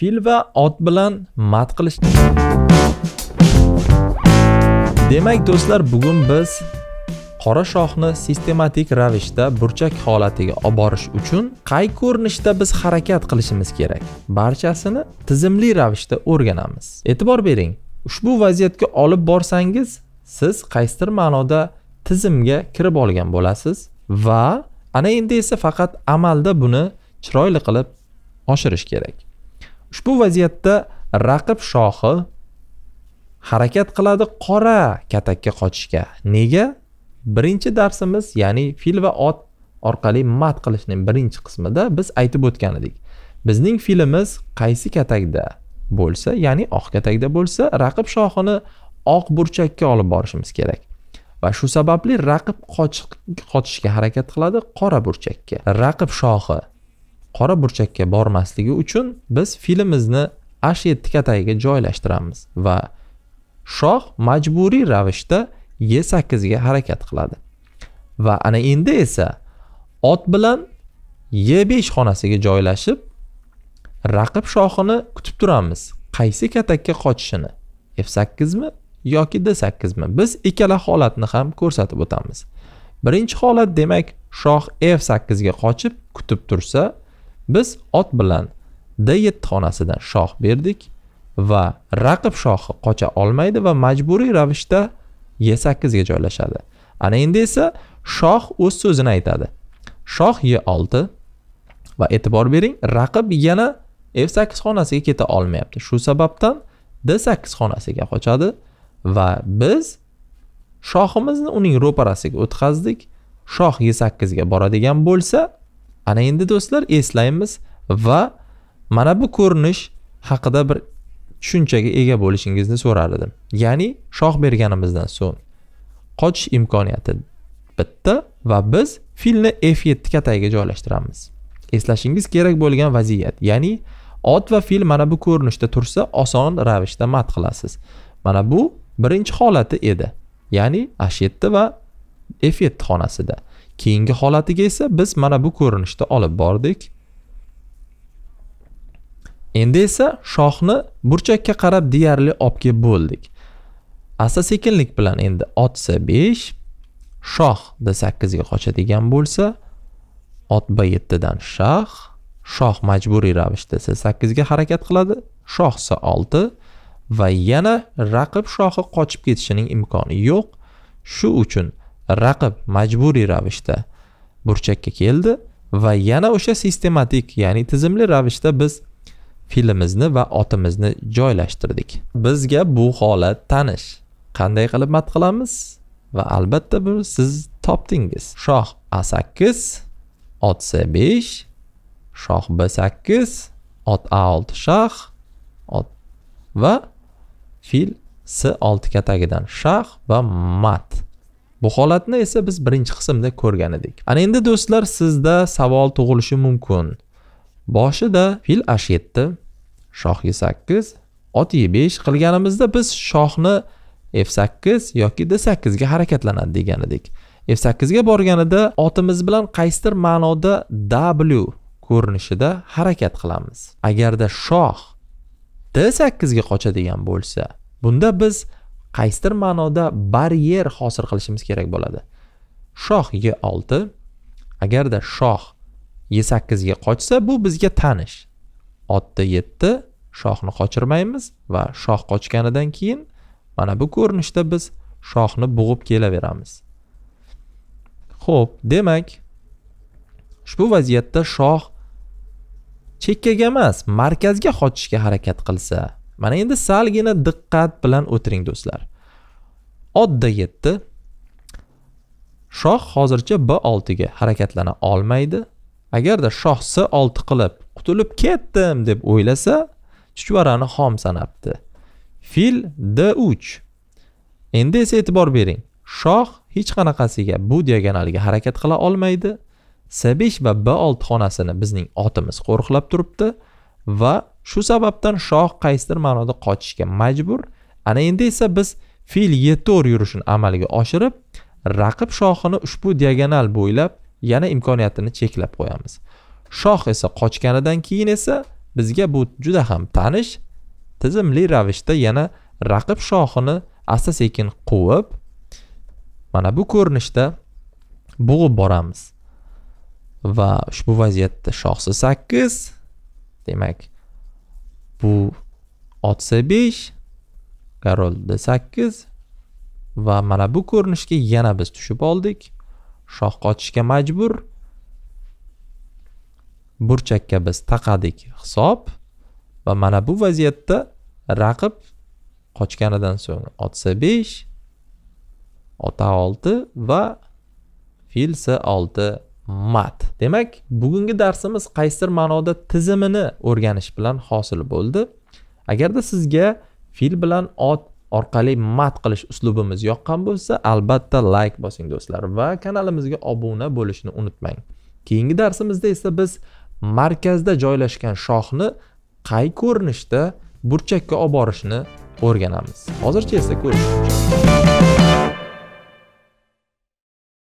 fil va ot bilan mat qilish demak do'stlar bugun biz qora shoxni sistematik ravishda burchak holatiga olib borish uchun qay ko'rinishda biz harakat qilishimiz kerak barchasini tizimli ravishda o'rganamiz e'tibor bering ushbu vaziyatga olib borsangiz siz qaysidir ma'noda tizimga kirib olgan bo'lasiz va ana endi esa faqat amalda buni chiroyli qilib oshirish kerak ushbu vaziyatda raqib shohi harakat qiladi qora katakka qochishga nega birinchi darsimiz ya'ni fil va ot orqali mat qilishning birinchi qismida biz aytib o'tgan edik bizning filimiz qaysi katakda bo'lsa ya'ni oq katakda bo'lsa raqib shohini oq burchakka olib borishimiz kerak va shu sababli raqib qochishga harakat qiladi qora burchakka raqib shohi qora burchakka bormasligi uchun biz filimizni h7 katagiga joylashtiramiz va shoh majburiy ravishda e sakkizga harakat qiladi va ana endi esa ot bilan e besh xonasiga joylashib raqib shohini kutib turamiz qaysi katakka qochishini f sakkizmi yoki d sakkizmi biz ikkala holatni ham ko'rsatib o'tamiz birinchi holat demak shoh f sakkizga qochib kutib tursa Biz ot bilan D7 xonasidan shoh berdik va raqib shohi qocha olmaydi va majburiy ravishda E8 ga joylashadi. Ana endi esa shoh o'z so'zini aytadi. Shoh E6 va e'tibor bering, raqib yana F8 xonasiga keta olmayapti. Shu sababdan D8 xonasiga qochadi va biz shohimizni uning ro'parasiga o'tkazdik. Shoh E8 ga boradigan bo'lsa, ana endi do'stlar eslaymiz va mana bu ko'rinish haqida bir tushunchaga ega bo'lishingizni so'rar edim ya'ni shoh berganimizdan so'ng qochish imkoniyati bitta va biz filni f7 katagiga joylashtiramiz eslashingiz kerak bo'lgan vaziyat ya'ni ot va fil mana bu ko'rinishda tursa oson ravishda mat qilasiz mana bu birinchi holati edi ya'ni h7 va f7 xonasida keyingi holatiga esa biz mana bu ko'rinishda olib bordik endi esa shoxni burchakka qarab deyarli olib kelib bo'ldik asta sekinlik bilan endi otsa 5 shoh d 8 ga qochadigan bo'lsa ot b 7 dan shah shoh majburiy ravishda s 8 ga harakat qiladi shoh s 6 va yana raqib shohi qochib ketishining imkoni yo'q shu uchun raqib majburiy ravishda burchakka keldi va yana o'sha sistematik ya'ni tizimli ravishda biz filimizni va otimizni joylashtirdik bizga bu holat tanish qanday qilib mat qilamiz va albatta bu siz topdingiz shoh a sakkiz ot c besh shoh b sakkiz ot a olti shax ot va fil s olti katagidan shax va mat bu holatni esa biz birinchi qismda ko'rgan edik ana endi do'stlar sizda savol tug'ilishi mumkin boshida fil h yetti e sakkiz ot e besh qilganimizda biz shohni f sakkiz yoki d sakkizga harakatlanadi degan edik f sakkizga borganida otimiz bilan qaysidir ma'noda w ko'rinishida harakat qilamiz agarda shoh d sakkizga qochadigan bo'lsa bunda biz qaysidir ma'noda baryer hosil qilishimiz kerak bo'ladi shoh e olti agarda shoh e sakkizga qochsa bu bizga tanish otda yetti shohni qochirmaymiz va shoh qochganidan keyin mana bu ko'rinishda biz shohni bug'ib kelaveramiz ho'p demak ushbu vaziyatda shoh chekkaga emas markazga qochishga harakat qilsa mana endi salgina diqqat bilan o'tiring do'stlar odda 7 shoh hozircha b oltiga harakatlana olmaydi agarda shoh s olti qilib qutulib ketdim deb o'ylasa chuchvarani xom sanabdi fil d uch endi esa e'tibor bering shoh hech qanaqasiga bu diagonalga harakat qila olmaydi s5 va b6 xonasini bizning otimiz qo'riqlab turibdi va shu sababdan shoh qaysidir ma'noda qochishga majbur ana endi esa biz fil yetor yurishini amalga oshirib raqib shohini ushbu diagonal bo'ylab yana imkoniyatini cheklab qo'yamiz shoh esa qochganidan keyin esa bizga bu juda ham tanish tizimli ravishda yana raqib shohini asta sekin quvib mana bu ko'rinishda bo'g'ib boramiz va ushbu vaziyatda shohsi sakkiz demak bu otsa c5 karol d8 va mana bu ko'rinishga yana biz tushib oldik shoh qochishga majbur burchakka biz taqadik hisob va mana bu vaziyatda raqib qochganidan so'ng ot c5 ota 6 va fil 6 mat demak bugungi darsimiz qaysidir ma'noda tizimini o'rganish bilan hosil bo'ldi agarda sizga fil bilan ot orqali mat qilish uslubimiz yoqqan bo'lsa albatta layk like bosing do'stlar va kanalimizga obuna bo'lishni unutmang keyingi darsimizda esa biz markazda joylashgan shoxni qay ko'rinishda burchakka olib borishni o'rganamiz hozircha esa ko'rishguncha